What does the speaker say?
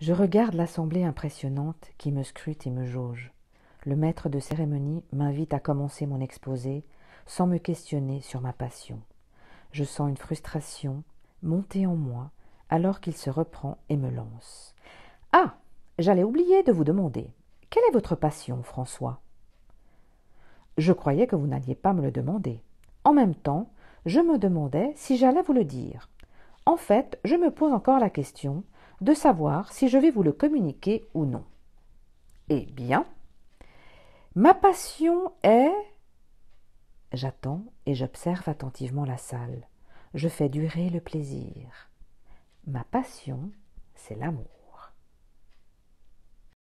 Je regarde l'assemblée impressionnante qui me scrute et me jauge. Le maître de cérémonie m'invite à commencer mon exposé sans me questionner sur ma passion. Je sens une frustration monter en moi alors qu'il se reprend et me lance. Ah J'allais oublier de vous demander. Quelle est votre passion, François Je croyais que vous n'alliez pas me le demander. En même temps, je me demandais si j'allais vous le dire. En fait, je me pose encore la question de savoir si je vais vous le communiquer ou non. Eh bien, ma passion est... J'attends et j'observe attentivement la salle. Je fais durer le plaisir. Ma passion, c'est l'amour.